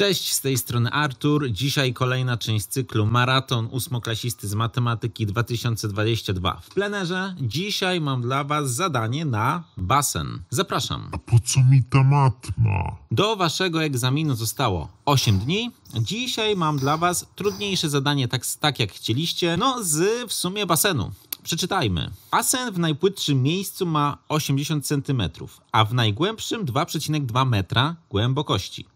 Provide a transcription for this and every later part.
Cześć, z tej strony Artur. Dzisiaj kolejna część cyklu Maraton ósmoklasisty z matematyki 2022 w plenerze. Dzisiaj mam dla Was zadanie na basen. Zapraszam. A po co mi ta matma? Do Waszego egzaminu zostało 8 dni. Dzisiaj mam dla Was trudniejsze zadanie, tak, tak jak chcieliście, no z w sumie basenu. Przeczytajmy. Basen w najpłytszym miejscu ma 80 cm, a w najgłębszym 2,2 metra głębokości.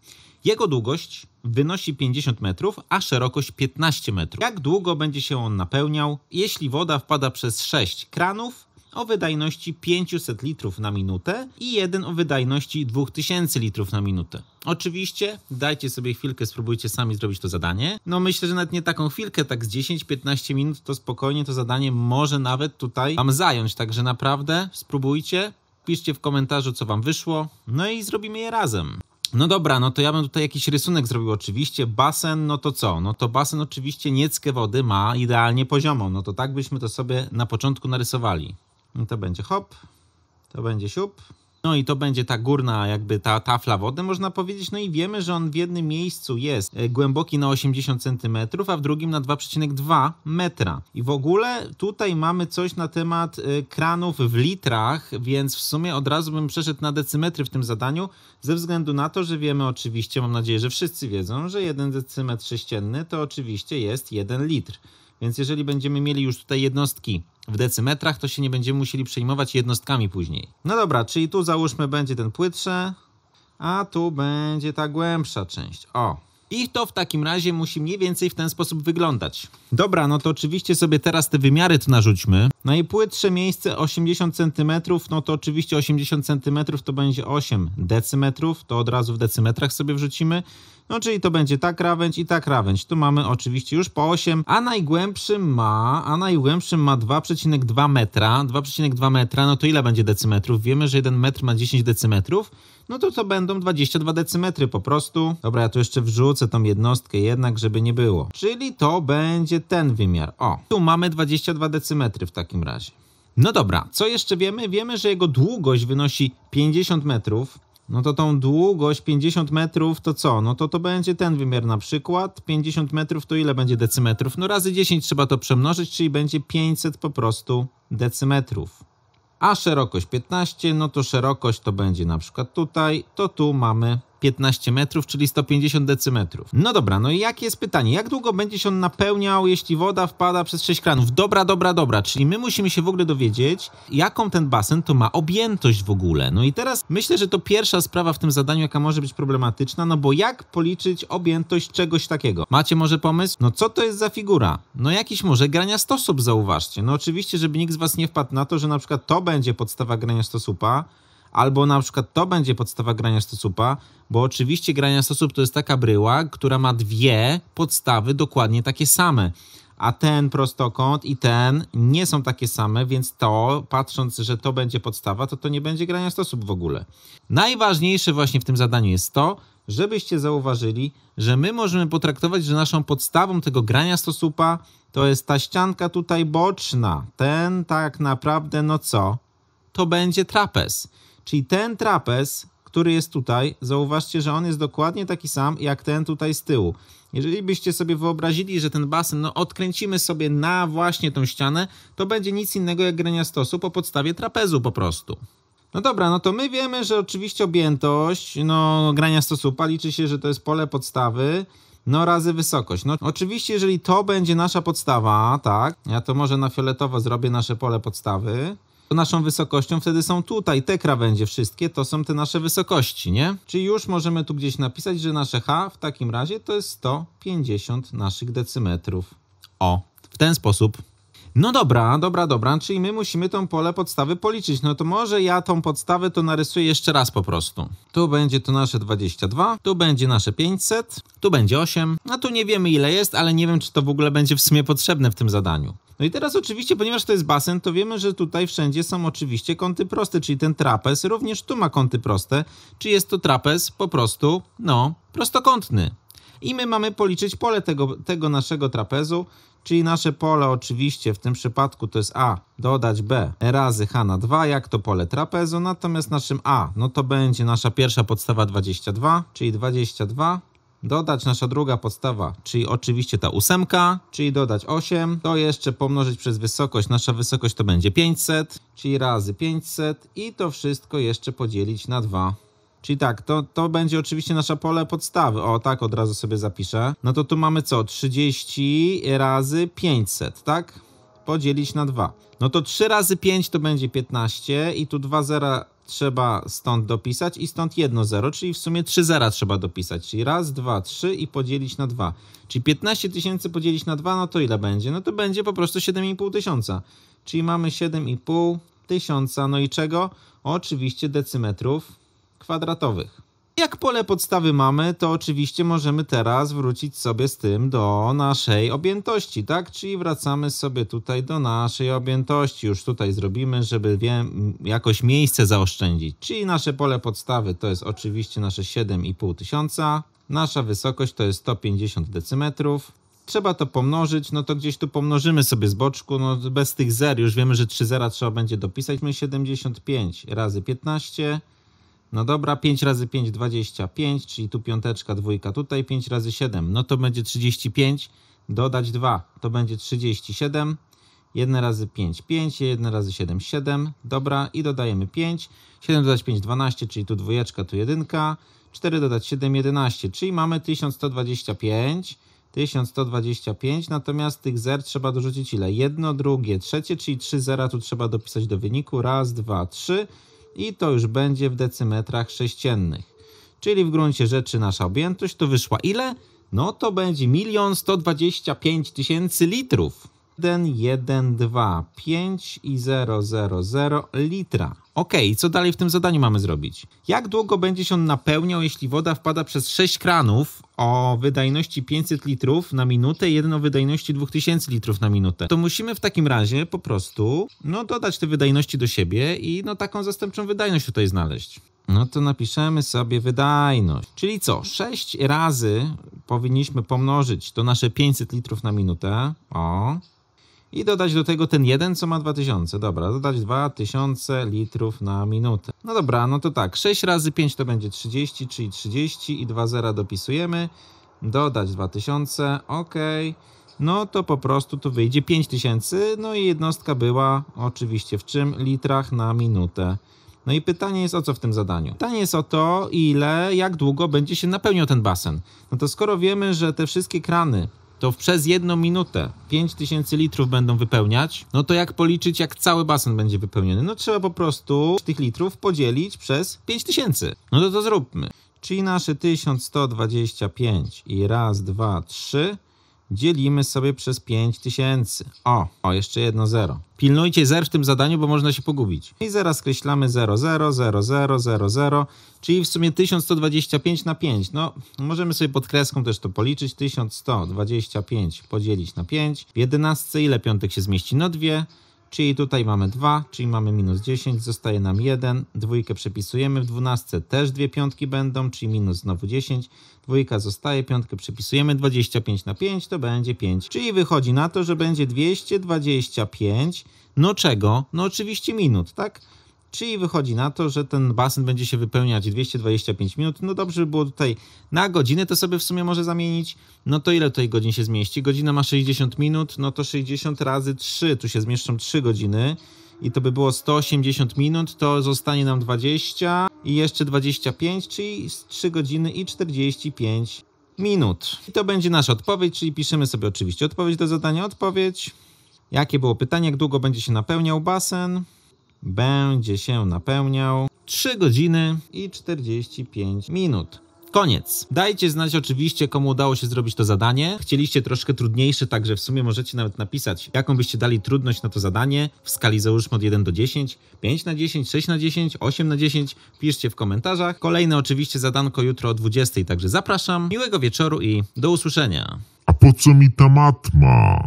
Jego długość wynosi 50 metrów, a szerokość 15 metrów. Jak długo będzie się on napełniał? Jeśli woda wpada przez 6 kranów, o wydajności 500 litrów na minutę i jeden o wydajności 2000 litrów na minutę. Oczywiście dajcie sobie chwilkę, spróbujcie sami zrobić to zadanie. No myślę, że nawet nie taką chwilkę, tak z 10-15 minut to spokojnie to zadanie może nawet tutaj Wam zająć, także naprawdę spróbujcie. Piszcie w komentarzu, co Wam wyszło, no i zrobimy je razem. No dobra, no to ja bym tutaj jakiś rysunek zrobił oczywiście. Basen, no to co? No to basen oczywiście nieckę wody ma idealnie poziomą. No to tak byśmy to sobie na początku narysowali. No to będzie hop, to będzie siup, no i to będzie ta górna, jakby ta tafla wody, można powiedzieć. No i wiemy, że on w jednym miejscu jest e, głęboki na 80 cm, a w drugim na 2,2 metra. I w ogóle tutaj mamy coś na temat e, kranów w litrach, więc w sumie od razu bym przeszedł na decymetry w tym zadaniu, ze względu na to, że wiemy oczywiście, mam nadzieję, że wszyscy wiedzą, że jeden decymetr sześcienny to oczywiście jest 1 litr. Więc jeżeli będziemy mieli już tutaj jednostki w decymetrach, to się nie będziemy musieli przejmować jednostkami później. No dobra, czyli tu załóżmy będzie ten płytsze, a tu będzie ta głębsza część. O, i to w takim razie musi mniej więcej w ten sposób wyglądać. Dobra, no to oczywiście sobie teraz te wymiary tu narzućmy. Najpłytsze no miejsce 80 cm, no to oczywiście 80 cm to będzie 8 decymetrów, to od razu w decymetrach sobie wrzucimy. No czyli to będzie ta krawędź i ta krawędź. Tu mamy oczywiście już po 8, a najgłębszy ma, a najgłębszy ma 2,2 metra. 2,2 metra, no to ile będzie decymetrów? Wiemy, że 1 metr ma 10 decymetrów no to to będą 22 decymetry po prostu. Dobra, ja tu jeszcze wrzucę tą jednostkę jednak, żeby nie było. Czyli to będzie ten wymiar. O, tu mamy 22 decymetry w takim razie. No dobra, co jeszcze wiemy? Wiemy, że jego długość wynosi 50 metrów, no to tą długość 50 metrów to co? No to to będzie ten wymiar na przykład. 50 metrów to ile będzie decymetrów? No razy 10 trzeba to przemnożyć, czyli będzie 500 po prostu decymetrów. A szerokość 15, no to szerokość to będzie na przykład tutaj, to tu mamy 15 metrów, czyli 150 decymetrów. No dobra, no i jakie jest pytanie? Jak długo będzie się on napełniał, jeśli woda wpada przez 6 kranów? Dobra, dobra, dobra, czyli my musimy się w ogóle dowiedzieć, jaką ten basen to ma objętość w ogóle. No i teraz myślę, że to pierwsza sprawa w tym zadaniu, jaka może być problematyczna, no bo jak policzyć objętość czegoś takiego? Macie może pomysł? No co to jest za figura? No jakiś może grania stosób zauważcie. No oczywiście, żeby nikt z was nie wpadł na to, że na przykład to będzie podstawa grania stosupa, albo na przykład to będzie podstawa grania stosupa, bo oczywiście grania stosup to jest taka bryła, która ma dwie podstawy dokładnie takie same a ten prostokąt i ten nie są takie same, więc to, patrząc, że to będzie podstawa, to to nie będzie grania stosób w ogóle. Najważniejsze właśnie w tym zadaniu jest to, żebyście zauważyli, że my możemy potraktować, że naszą podstawą tego grania stosupa to jest ta ścianka tutaj boczna. Ten tak naprawdę, no co? To będzie trapez. Czyli ten trapez, który jest tutaj, zauważcie, że on jest dokładnie taki sam jak ten tutaj z tyłu. Jeżeli byście sobie wyobrazili, że ten basen no, odkręcimy sobie na właśnie tą ścianę, to będzie nic innego jak grania stosu po podstawie trapezu po prostu. No dobra, no to my wiemy, że oczywiście objętość no, grania stosupa liczy się, że to jest pole podstawy, no razy wysokość. No oczywiście, jeżeli to będzie nasza podstawa, tak, ja to może na fioletowo zrobię nasze pole podstawy, naszą wysokością, wtedy są tutaj te krawędzie wszystkie, to są te nasze wysokości, nie? Czyli już możemy tu gdzieś napisać, że nasze h w takim razie to jest 150 naszych decymetrów. O, w ten sposób. No dobra, dobra, dobra, czyli my musimy tą pole podstawy policzyć. No to może ja tą podstawę to narysuję jeszcze raz po prostu. Tu będzie to nasze 22, tu będzie nasze 500, tu będzie 8, a no tu nie wiemy ile jest, ale nie wiem czy to w ogóle będzie w sumie potrzebne w tym zadaniu. No i teraz oczywiście, ponieważ to jest basen, to wiemy, że tutaj wszędzie są oczywiście kąty proste, czyli ten trapez również tu ma kąty proste, czy jest to trapez po prostu, no, prostokątny. I my mamy policzyć pole tego, tego naszego trapezu, czyli nasze pole oczywiście w tym przypadku to jest A dodać B razy H na 2 jak to pole trapezu, natomiast naszym A no to będzie nasza pierwsza podstawa 22, czyli 22 dodać nasza druga podstawa, czyli oczywiście ta ósemka, czyli dodać 8, to jeszcze pomnożyć przez wysokość, nasza wysokość to będzie 500, czyli razy 500 i to wszystko jeszcze podzielić na 2. Czyli tak, to, to będzie oczywiście nasze pole podstawy. O, tak od razu sobie zapiszę. No to tu mamy co? 30 razy 500, tak? podzielić na 2. No to 3 razy 5 to będzie 15 i tu 2 zera trzeba stąd dopisać i stąd 1 0, czyli w sumie 3 zera trzeba dopisać, czyli raz, 2, 3 i podzielić na 2. Czyli 15 tysięcy podzielić na 2, no to ile będzie? No to będzie po prostu 7,5 tysiąca. Czyli mamy 7,5 tysiąca, no i czego? Oczywiście decymetrów kwadratowych. Jak pole podstawy mamy, to oczywiście możemy teraz wrócić sobie z tym do naszej objętości, tak? Czyli wracamy sobie tutaj do naszej objętości. Już tutaj zrobimy, żeby wiem, jakoś miejsce zaoszczędzić. Czyli nasze pole podstawy to jest oczywiście nasze 7,5 tysiąca. Nasza wysokość to jest 150 decymetrów. Trzeba to pomnożyć, no to gdzieś tu pomnożymy sobie z boczku, no bez tych zer, już wiemy, że 3 zera trzeba będzie dopisać, my 75 razy 15 no dobra, 5 razy 5, 25, czyli tu piąteczka, dwójka tutaj, 5 razy 7, no to będzie 35, dodać 2, to będzie 37, 1 razy 5, 5, 1 razy 7, 7, dobra, i dodajemy 5, 7 dodać 5, 12, czyli tu dwójeczka, tu jedynka, 4 dodać 7, 11, czyli mamy 1125, 1125, natomiast tych zer trzeba dorzucić ile? Jedno, drugie, trzecie, czyli 3 zera tu trzeba dopisać do wyniku, raz, dwa, trzy, i to już będzie w decymetrach sześciennych. Czyli w gruncie rzeczy nasza objętość to wyszła ile? No to będzie 1 125 000 litrów. 1, 1, 2, 5 i 0, 0, 0 litra. Ok, co dalej w tym zadaniu mamy zrobić? Jak długo będzie się on napełniał, jeśli woda wpada przez 6 kranów o wydajności 500 litrów na minutę, i jeden o wydajności 2000 litrów na minutę? To musimy w takim razie po prostu no, dodać te wydajności do siebie i no, taką zastępczą wydajność tutaj znaleźć. No to napiszemy sobie wydajność. Czyli co? 6 razy powinniśmy pomnożyć to nasze 500 litrów na minutę. O, i dodać do tego ten jeden, co ma 2000. Dobra, dodać 2000 litrów na minutę. No dobra, no to tak, 6 razy 5 to będzie 30, czyli 30 i 2 zera dopisujemy. Dodać 2000, ok. No to po prostu tu wyjdzie 5000, no i jednostka była oczywiście w czym? Litrach na minutę. No i pytanie jest o co w tym zadaniu? Pytanie jest o to, ile, jak długo będzie się napełniał ten basen. No to skoro wiemy, że te wszystkie krany to przez jedną minutę 5000 litrów będą wypełniać, no to jak policzyć, jak cały basen będzie wypełniony? No trzeba po prostu tych litrów podzielić przez 5000. No to to zróbmy. Czyli nasze 1125 i raz, dwa, trzy dzielimy sobie przez 5000. O, o, jeszcze jedno 0. Pilnujcie zer w tym zadaniu, bo można się pogubić. I zaraz skreślamy 0, 0, 0, 0, 0, 0, czyli w sumie 1125 na 5. No, możemy sobie pod kreską też to policzyć. 1125 podzielić na 5. W 11 ile piątek się zmieści? No dwie. Czyli tutaj mamy 2, czyli mamy minus 10, zostaje nam 1. Dwójkę przepisujemy w 12, też dwie piątki będą, czyli minus znowu 10. Dwójka zostaje, piątkę przepisujemy, 25 na 5 to będzie 5. Czyli wychodzi na to, że będzie 225, no czego? No oczywiście minut, tak? Czyli wychodzi na to, że ten basen będzie się wypełniać 225 minut. No dobrze by było tutaj na godzinę to sobie w sumie może zamienić. No to ile tej godzin się zmieści? Godzina ma 60 minut, no to 60 razy 3, tu się zmieszczą 3 godziny i to by było 180 minut, to zostanie nam 20 i jeszcze 25, czyli 3 godziny i 45 minut. I to będzie nasza odpowiedź, czyli piszemy sobie oczywiście odpowiedź do zadania, odpowiedź. Jakie było pytanie, jak długo będzie się napełniał basen? będzie się napełniał 3 godziny i 45 minut. Koniec. Dajcie znać oczywiście, komu udało się zrobić to zadanie. Chcieliście troszkę trudniejsze, także w sumie możecie nawet napisać, jaką byście dali trudność na to zadanie w skali załóżmy od 1 do 10, 5 na 10, 6 na 10, 8 na 10. Piszcie w komentarzach. Kolejne oczywiście zadanko jutro o 20, także zapraszam. Miłego wieczoru i do usłyszenia. A po co mi ta matma?